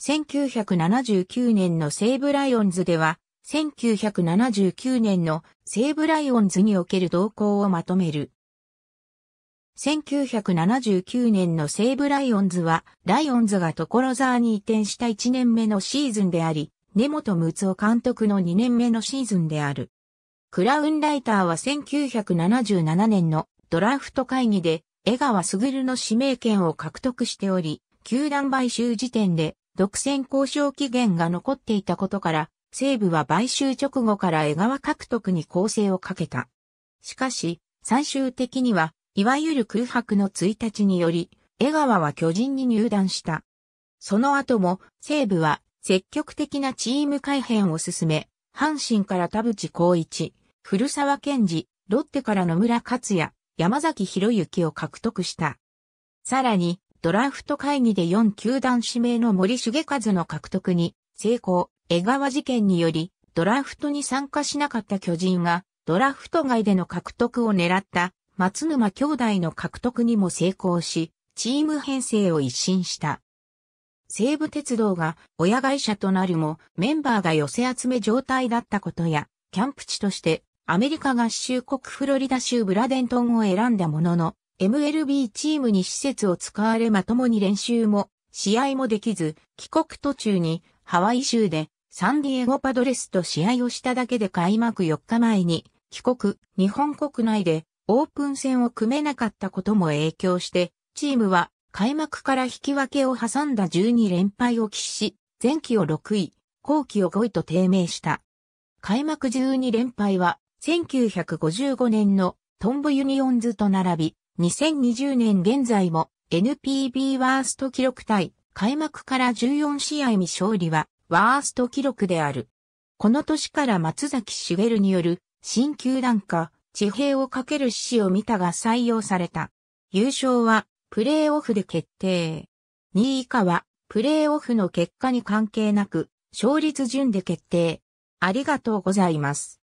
1979年の西武ライオンズでは、1979年の西武ライオンズにおける動向をまとめる。1979年の西武ライオンズは、ライオンズが所沢に移転した1年目のシーズンであり、根本睦夫監督の2年目のシーズンである。クラウンライターは1977年のドラフト会議で江川卓の指名権を獲得しており、球団買収時点で独占交渉期限が残っていたことから、西武は買収直後から江川獲得に攻勢をかけた。しかし、最終的には、いわゆる空白の1日により、江川は巨人に入団した。その後も、西武は積極的なチーム改編を進め、阪神から田淵光一、古沢健二、ロッテから野村克也、山崎博之を獲得した。さらに、ドラフト会議で4球団指名の森重和の獲得に成功、江川事件により、ドラフトに参加しなかった巨人が、ドラフト外での獲得を狙った松沼兄弟の獲得にも成功し、チーム編成を一新した。西武鉄道が親会社となるもメンバーが寄せ集め状態だったことや、キャンプ地としてアメリカ合衆国フロリダ州ブラデントンを選んだものの、MLB チームに施設を使われまともに練習も試合もできず、帰国途中にハワイ州でサンディエゴパドレスと試合をしただけで開幕4日前に帰国、日本国内でオープン戦を組めなかったことも影響して、チームは開幕から引き分けを挟んだ12連敗を喫し、前期を6位、後期を5位と低迷した。開幕12連敗は1955年のトンボユニオンズと並び、2020年現在も NPB ワースト記録対開幕から14試合未勝利はワースト記録である。この年から松崎しげるによる新球団化、地平をかける獅子を見たが採用された。優勝はプレーオフで決定。2位以下はプレーオフの結果に関係なく勝率順で決定。ありがとうございます。